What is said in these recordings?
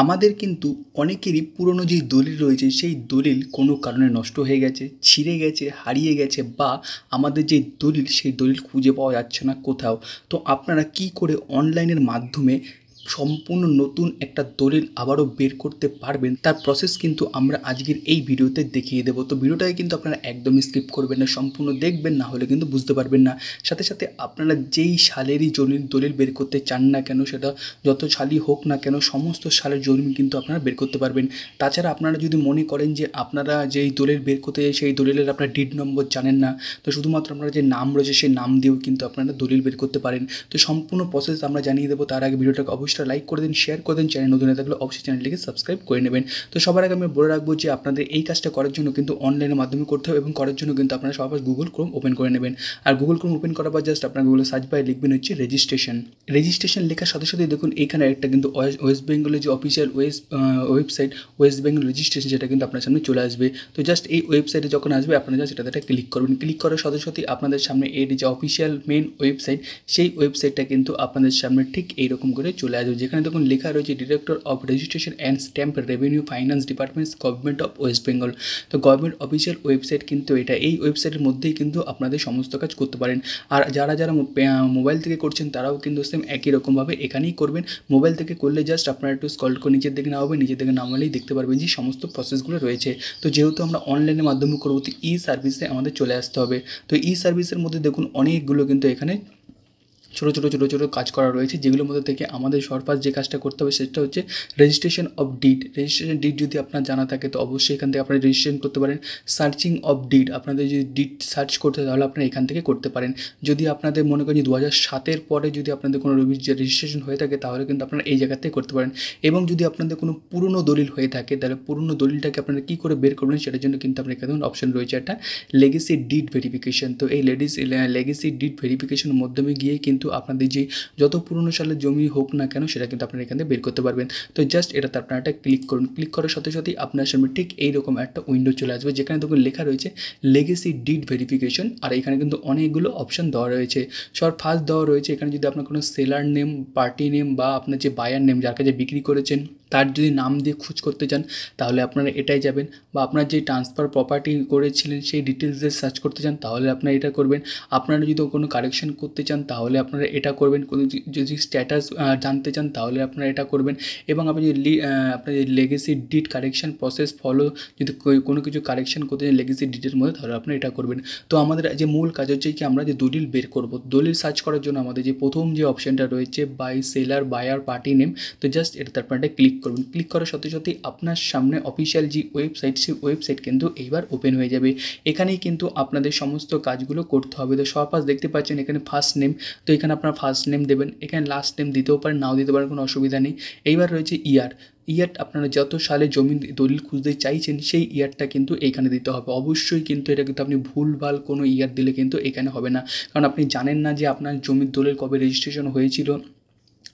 আমাদের কিন্তু অনেকেরই পুরনো যে দলিল রয়েছে সেই দলিল কোনো কারণে নষ্ট হয়ে গেছে ছিঁড়ে গেছে হারিয়ে গেছে বা আমাদের যে দলিল সেই দলিল খুঁজে পাওয়া যাচ্ছে না কোথাও তো আপনারা কি করে অনলাইনের মাধ্যমে সম্পূর্ণ নতুন একটা দলিল আবারও বের করতে পারবেন তার প্রসেস কিন্তু আমরা আজকের এই ভিডিওতে দেখিয়ে দেবো তো ভিডিওটাকে কিন্তু আপনারা একদমই স্কিপ করবেন না সম্পূর্ণ দেখবেন না হলে কিন্তু বুঝতে পারবেন না সাথে সাথে আপনারা যেই সালেরই জমির দলিল বের করতে চান না কেন সেটা যত সালই হোক না কেন সমস্ত সালের জমি কিন্তু আপনারা বের করতে পারবেন তাছাড়া আপনারা যদি মনে করেন যে আপনারা যেই দলিল বের করতে সেই দলিলের আপনারা ডিড নম্বর জানেন না তো শুধুমাত্র আপনারা যে নাম রয়েছে সেই নাম দিয়েও কিন্তু আপনারা দলিল বের করতে পারেন তো সম্পূর্ণ প্রসেস আমরা জানিয়ে দেবো তার আগে ভিডিওটাকে অবশ্যই ভিডিওটা লাইক করে দিন শেয়ার করে দিন চ্যানেল নতুন হয়ে থাকলে অবশ্যই চ্যানেলটিকে সাবস্ক্রাইব করে নেবেন তো সবার আগে আমি বলে রাখবো যে আপনাদের এই কাজটা করার জন্য কিন্তু অনলাইনের মাধ্যমে করতে হবে এবং করার জন্য কিন্তু আপনারা সবার গুগল ক্রোম ওপেন করে নেবেন আর গুগল ক্রোম ওপেন করার পর জাস্ট আপনার গুগলে সার্চ বাই লিখবেন হচ্ছে রেজিস্ট্রেশন রেজিস্ট্রেশন লেখার সাথে সাথে দেখুন এখানে একটা কিন্তু ওয়েস্ট বেঙ্গলের যে official west website West Bengal registration সেটা কিন্তু আপনার সামনে চলে আসবে তো জাস্ট এই ওয়েবসাইটে যখন আসবে আপনারা জাস্ট এটা ক্লিক করবেন ক্লিক করার সাথে সাথে আপনাদের সামনে এর যে অফিসিয়াল মেন ওয়েবসাইট সেই ওয়েবসাইটটা কিন্তু আপনাদের সামনে ঠিক এইরকম করে চলে রাজু যেখানে দেখুন লেখা রয়েছে director of registration and stamp revenue finance departments government of West Bengal তো গভর্নমেন্ট অফিসিয়াল ওয়েবসাইট কিন্তু এটা এই ওয়েবসাইটের মধ্যেই কিন্তু আপনাদের সমস্ত কাজ করতে পারেন আর যারা যারা মোবাইল থেকে করছেন তারাও কিন্তু সেম একই রকমভাবে এখানেই করবেন মোবাইল থেকে করলে জাস্ট আপনারা একটু স্কল করে নিজের দিকে হবে নিজের দিকে নামালেই দেখতে পারবেন যে সমস্ত প্রসেসগুলো রয়েছে তো যেহেতু আমরা অনলাইনের মাধ্যমে করবো তো ই সার্ভিসে আমাদের চলে আসতে হবে তো ই সার্ভিসের মধ্যে দেখুন অনেকগুলো কিন্তু এখানে ছোটো ছোটো ছোটো ছোটো কাজ করা রয়েছে যেগুলোর মধ্যে থেকে আমাদের সরপাস যে কাজটা করতে হবে সেটা হচ্ছে registration of deed registration deed যদি আপনার জানা থাকে তো অবশ্যই এখান থেকে আপনারা রেজিস্ট্রেশন করতে পারেন সার্চিং অফ ডিড আপনাদের যদি ডিড সার্চ করতে তাহলে আপনারা এখান থেকে করতে পারেন যদি আপনাদের মনে করেন যে দু হাজার সাতের পরে যদি আপনাদের কোনো রেজিস্ট্রেশন হয়ে থাকে তাহলে কিন্তু আপনারা এই জায়গাতে করতে পারেন এবং যদি আপনাদের কোনো পুরনো দলিল হয়ে থাকে তাহলে পুরনো দলিলটাকে আপনারা কী করে বের করবেন সেটার জন্য কিন্তু আপনার এখানে অপশন রয়েছে একটা লেগেসি ডিড ভেরিফিকেশন তো এই লেডিস লেগেসি ডিড ভেরিফিকেশনের মাধ্যমে গিয়ে কিন্তু কিন্তু আপনাদের যে যত পুরনো সালের জমি হোক না কেন সেটা কিন্তু আপনারা এখান থেকে বের করতে পারবেন তো জাস্ট এটাতে আপনারা একটা ক্লিক করুন ক্লিক করার সাথে সাথেই আপনার সামনে ঠিক এইরকম একটা উইন্ডো চলে আসবে যেখানে দেখুন লেখা রয়েছে লেগেসি ডিড ভেরিফিকেশন আর এখানে কিন্তু অনেকগুলো অপশন দেওয়া রয়েছে সবার ফার্স্ট দেওয়া রয়েছে এখানে যদি আপনার কোনো সেলার নেম পার্টি নেম বা আপনার যে বায়ার নেম যার কাছে বিক্রি করেছেন তার যদি নাম দিয়ে খোঁজ করতে চান তাহলে আপনারা এটাই যাবেন বা আপনার যে ট্রান্সফার প্রপার্টি করেছিলেন সেই ডিটেলস দিয়ে সার্চ করতে চান তাহলে আপনারা এটা করবেন আপনারা যদি কোনো কারেকশন করতে চান তাহলে আপনারা এটা করবেন কোনো যদি স্ট্যাটাস জানতে চান তাহলে আপনারা এটা করবেন এবং আপনি যদি আপনার যে legacy deed correction process follow যদি কোনো কিছু কারেকশন করতে চান লেগেসি ডিটের মধ্যে তাহলে আপনারা এটা করবেন তো আমাদের যে মূল কাজ হচ্ছে কি আমরা যে দলিল বের করব দলিল সার্চ করার জন্য আমাদের যে প্রথম যে অপশানটা রয়েছে by seller buyer party name তো জাস্ট এটা তারপর ক্লিক করবেন ক্লিক করার সাথে সাথে আপনার সামনে অফিসিয়াল যে ওয়েবসাইট সেই ওয়েবসাইট কিন্তু এইবার ওপেন হয়ে যাবে এখানেই কিন্তু আপনাদের সমস্ত কাজগুলো করতে হবে তো সপাস দেখতে পাচ্ছেন এখানে ফার্স্ট নেম তো এখানে আপনার ফার্স্ট নেম দেবেন এখানে লাস্ট নেম দিতেও পারেন নাও দিতে পারেন কোনো অসুবিধা নেই এইবার রয়েছে ইয়ার ইয়ার আপনারা যত সালে জমি দলিল খুঁজতে চাইছেন সেই ইয়ারটা কিন্তু এখানে দিতে হবে অবশ্যই কিন্তু এটা কিন্তু আপনি ভুলভাল কোনো ইয়ার দিলে কিন্তু এখানে হবে না কারণ আপনি জানেন না যে আপনার জমির দলিল কবে রেজিস্ট্রেশন হয়েছিল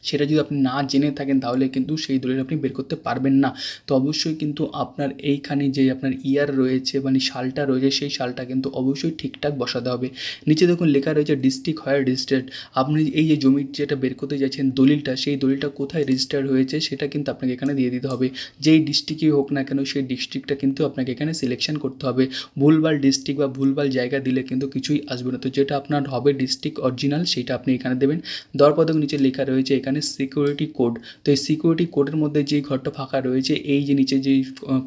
সেটা যদি আপনি না জেনে থাকেন তাহলে কিন্তু সেই দলিল আপনি বের করতে পারবেন না তো অবশ্যই কিন্তু আপনার এইখানে যে আপনার ইয়ার রয়েছে মানে শালটা রয়েছে সেই শালটা কিন্তু অবশ্যই ঠিকঠাক বসাতে হবে নিচে দেখুন লেখা রয়েছে ডিস্ট্রিক্ট হয় রেজিস্টার্ড আপনি এই যে জমির যেটা বের করতে যাচ্ছেন দলিলটা সেই দলিলটা কোথায় রেজিস্টার হয়েছে সেটা কিন্তু আপনাকে এখানে দিয়ে দিতে হবে যেই ডিস্ট্রিক্টই হোক না কেন সেই ডিস্ট্রিক্টটা কিন্তু আপনাকে এখানে সিলেকশন করতে হবে ভুলভাল ডিস্ট্রিক্ট বা ভুলভাল জায়গা দিলে কিন্তু কিছুই আসবে না তো যেটা আপনার হবে ডিস্ট্রিক্ট অরিজিনাল সেটা আপনি এখানে দেবেন দরপদক নিচে লেখা রয়েছে এখানে এখানে সিকিউরিটি কোড তো এই সিকিউরিটি কোডের মধ্যে যে ঘরটা ফাঁকা রয়েছে এই যে নিচে যে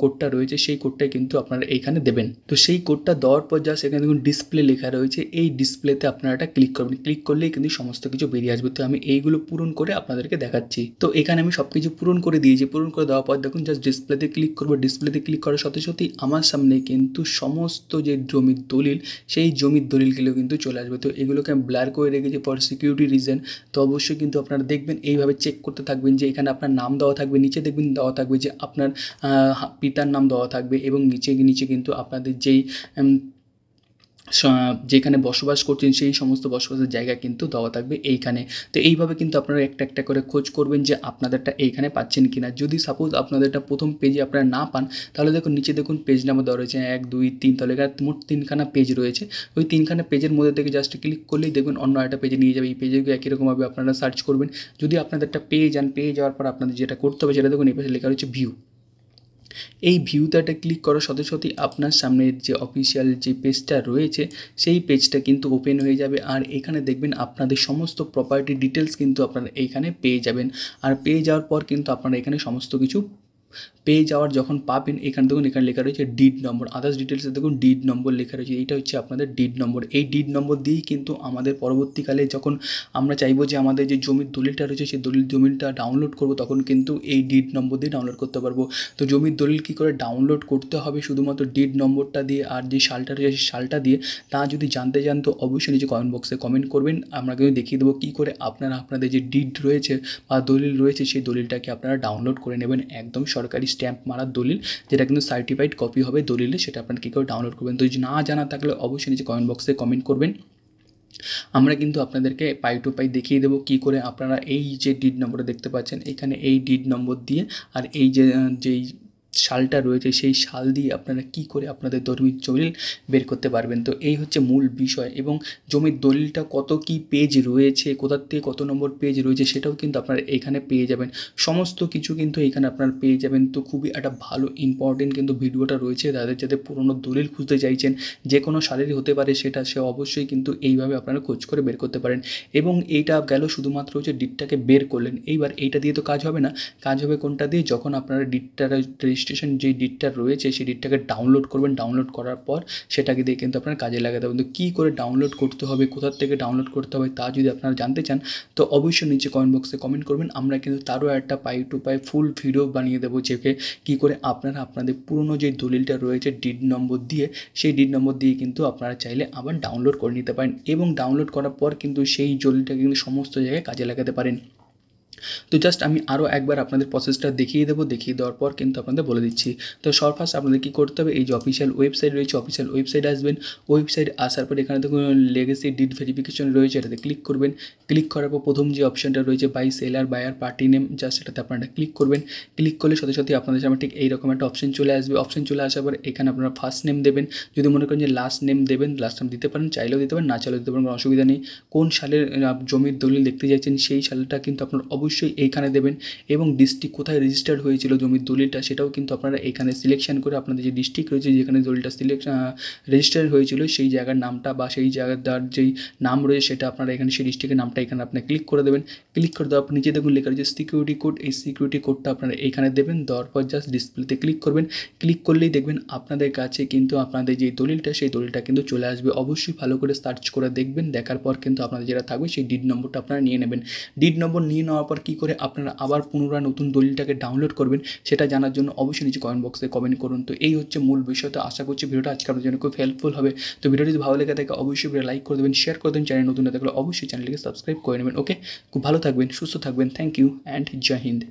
কোডটা রয়েছে সেই কোডটাই কিন্তু আপনারা এইখানে দেবেন তো সেই কোডটা দেওয়ার পর যা সেখানে দেখুন ডিসপ্লে লেখা রয়েছে এই ডিসপ্লেতে আপনারা এটা ক্লিক করবেন ক্লিক করলেই কিন্তু সমস্ত কিছু বেরিয়ে আসবে তো আমি এইগুলো পূরণ করে আপনাদেরকে দেখাচ্ছি তো এখানে আমি সব কিছু পূরণ করে দিয়েছি পূরণ করে দেওয়ার পর দেখুন জাস্ট ডিসপ্লেতে ক্লিক করবো ডিসপ্লেতে ক্লিক করার সাথে সাথেই আমার সামনে কিন্তু সমস্ত যে জমির দলিল সেই জমির দলিলগুলো কিন্তু চলে আসবে তো এগুলোকে আমি ব্লার করে রেখেছি ফর সিকিউরিটি রিজন তো অবশ্যই কিন্তু আপনারা দেখবেন দেখবেন এইভাবে চেক করতে থাকবেন যে এখানে আপনার নাম দেওয়া থাকবে নিচে দেখবেন দেওয়া থাকবে যে আপনার পিতার নাম দেওয়া থাকবে এবং নিচে নিচে কিন্তু আপনাদের যেই যেখানে বসবাস করছেন সেই সমস্ত বসবাসের জায়গা কিন্তু দেওয়া থাকবে এইখানে তো এইভাবে কিন্তু আপনারা একটা একটা করে খোঁজ করবেন যে আপনাদেরটা এইখানে পাচ্ছেন কি না যদি সাপোজ আপনাদেরটা প্রথম পেজে আপনারা না পান তাহলে দেখুন নিচে দেখুন পেজ নাম্বার দেওয়া রয়েছে এক দুই তিন তাহলে এখানে মোট তিনখানা পেজ রয়েছে ওই তিনখানা পেজের মধ্যে থেকে জাস্ট ক্লিক করলেই দেখবেন অন্য একটা পেজে নিয়ে যাবে এই পেজে একই রকমভাবে আপনারা সার্চ করবেন যদি আপনাদেরটা পেয়ে যান পেয়ে যাওয়ার পর আপনাদের যেটা করতে হবে সেটা দেখুন এই পেজে লেখা রয়েছে ভিউ এই ভিউ দাটা ক্লিক করার সাথে সাথে আপনার সামনের যে অফিসিয়াল যে পেজটা রয়েছে সেই পেজটা কিন্তু ওপেন হয়ে যাবে আর এখানে দেখবেন আপনাদের সমস্ত প্রপার্টি ডিটেলস কিন্তু আপনারা এখানে পেয়ে যাবেন আর পেয়ে যাওয়ার পর কিন্তু আপনারা এখানে সমস্ত কিছু পেয়ে যাওয়ার যখন পাবেন এখানে দেখুন এখানে লেখা রয়েছে ডিড নম্বর আদার্স ডিটেলসে দেখুন ডিড নম্বর লেখা রয়েছে এইটা হচ্ছে আপনাদের ডিড নম্বর এই ডিড নম্বর দিয়েই কিন্তু আমাদের পরবর্তীকালে যখন আমরা চাইবো যে আমাদের যে জমির দলিলটা রয়েছে সেই দলিল জমিটা ডাউনলোড করব তখন কিন্তু এই ডিড নম্বর দিয়ে ডাউনলোড করতে পারবো তো জমির দলিল কী করে ডাউনলোড করতে হবে শুধুমাত্র ডিড নম্বরটা দিয়ে আর যে সালটা রয়েছে সেই সালটা দিয়ে তা যদি জানতে চান তো অবশ্যই নিজে কমেন্ট বক্সে কমেন্ট করবেন আমরা কিন্তু দেখিয়ে দেবো কী করে আপনারা আপনাদের যে ডিড রয়েছে বা দলিল রয়েছে সেই দলিলটাকে আপনারা ডাউনলোড করে নেবেন একদম সঠিক সরকারি স্ট্যাম্প মারার দলিল যেটা কিন্তু সার্টিফাইড কপি হবে দলিলে সেটা আপনারা কী করে ডাউনলোড করবেন তো যদি না জানা থাকলে অবশ্যই নিজে কমেন্ট বক্সে কমেন্ট করবেন আমরা কিন্তু আপনাদেরকে পাই টু পাই দেখিয়ে দেবো কী করে আপনারা এই যে ডিড নম্বরটা দেখতে পাচ্ছেন এখানে এই ডিড নম্বর দিয়ে আর এই যে যেই সালটা রয়েছে সেই সাল দিয়ে আপনারা কি করে আপনাদের জমির দলিল বের করতে পারবেন তো এই হচ্ছে মূল বিষয় এবং জমির দলিলটা কত কি পেজ রয়েছে কোথার থেকে কত নম্বর পেজ রয়েছে সেটাও কিন্তু আপনারা এখানে পেয়ে যাবেন সমস্ত কিছু কিন্তু এখানে আপনারা পেয়ে যাবেন তো খুবই একটা ভালো ইম্পর্টেন্ট কিন্তু ভিডিওটা রয়েছে তাদের যাতে পুরনো দলিল খুঁজতে চাইছেন যে কোনো সালেরই হতে পারে সেটা সে অবশ্যই কিন্তু এইভাবে আপনারা খোঁজ করে বের করতে পারেন এবং এইটা গেল শুধুমাত্র হচ্ছে ডিটটাকে বের করলেন এইবার এইটা দিয়ে তো কাজ হবে না কাজ হবে কোনটা দিয়ে যখন আপনারা ডিটটা রেজিস্ট্রেশন যে ডিটটা রয়েছে সেই ডিটটাকে ডাউনলোড করবেন ডাউনলোড করার পর সেটাকে দিয়ে কিন্তু আপনার কাজে লাগাতে হবে তো কী করে ডাউনলোড করতে হবে কোথার থেকে ডাউনলোড করতে হবে তা যদি আপনারা জানতে চান তো অবশ্যই নিচে কমেন্ট বক্সে কমেন্ট করবেন আমরা কিন্তু তারও একটা পাই টু পাই ফুল ভিডিও বানিয়ে দেবো যেকে কী করে আপনারা আপনাদের পুরনো যে দলিলটা রয়েছে ডিড নম্বর দিয়ে সেই ডিড নম্বর দিয়ে কিন্তু আপনারা চাইলে আবার ডাউনলোড করে নিতে পারেন এবং ডাউনলোড করার পর কিন্তু সেই দলিলটাকে কিন্তু সমস্ত জায়গায় কাজে লাগাতে পারেন তো জাস্ট আমি আরও একবার আপনাদের প্রসেসটা দেখিয়ে দেবো দেখিয়ে দেওয়ার পর কিন্তু আপনাদের বলে দিচ্ছি তো সরফার্স্ট আপনাদের কী করতে হবে এই যে অফিসিয়াল ওয়েবসাইট রয়েছে অফিসিয়াল ওয়েবসাইট আসবেন ওয়েবসাইট আসার পর এখানে দেখুন লেগেসি ডিড ভেরিফিকেশন রয়েছে এটাতে ক্লিক করবেন ক্লিক করার পর প্রথম যে অপশানটা রয়েছে by seller buyer party name just এটাতে আপনারা ক্লিক করবেন ক্লিক করলে সাথে সাথে আপনাদের সামনে ঠিক এইরকম একটা অপশান চলে আসবে অপশান চলে আসার পর এখানে আপনারা ফার্স্ট নেম দেবেন যদি মনে করেন যে লাস্ট নেম দেবেন লাস্ট নেম দিতে পারেন চাইলেও দিতে পারেন না চাইলেও দিতে পারেন কোনো অসুবিধা নেই কোন সালের জমির দলিল দেখতে চাইছেন সেই সালটা কিন্তু আপনার অবশ্যই অবশ্যই এইখানে দেবেন এবং ডিস্ট্রিক্ট কোথায় রেজিস্টার্ড হয়েছিল জমির দলিলটা সেটাও কিন্তু আপনারা এখানে সিলেকশন করে আপনাদের যে ডিস্ট্রিক্ট রয়েছে যেখানে দলিলটা সিলেকশন রেজিস্টার হয়েছিল সেই জায়গার নামটা বা সেই জায়গার যেই নাম রয়েছে সেটা আপনারা এখানে সেই ডিস্ট্রিক্টের নামটা এখানে আপনার ক্লিক করে দেবেন ক্লিক করে দেওয়ার নিচে দেখুন লেখা রয়েছে সিকিউরিটি কোড এই সিকিউরিটি কোডটা আপনারা এখানে দেবেন দেওয়ার পর জাস্ট ডিসপ্লেতে ক্লিক করবেন ক্লিক করলেই দেখবেন আপনাদের কাছে কিন্তু আপনাদের যে দলিলটা সেই দলিলটা কিন্তু চলে আসবে অবশ্যই ভালো করে সার্চ করে দেখবেন দেখার পর কিন্তু আপনাদের যেটা থাকবে সেই ডিড নম্বরটা আপনারা নিয়ে নেবেন ডিড নম্বর নিয়ে নেওয়ার পর কী করে আপনারা আবার পুনরায় নতুন দলিলটাকে ডাউনলোড করবেন সেটা জানার জন্য অবশ্যই নিচে কমেন্ট বক্সে কমেন্ট করুন তো এই হচ্ছে মূল বিষয় তো আশা করছি ভিডিওটা আজকে আপনার জন্য খুব হেল্পফুল হবে তো ভিডিওটি যদি ভালো লেগে থাকে অবশ্যই ভিডিও লাইক করে দেবেন শেয়ার করে দেবেন চ্যানেল নতুন না থাকলে অবশ্যই চ্যানেলকে সাবস্ক্রাইব করে নেবেন ওকে খুব ভালো থাকবেন সুস্থ থাকবেন থ্যাংক ইউ অ্যান্ড জয় হিন্দ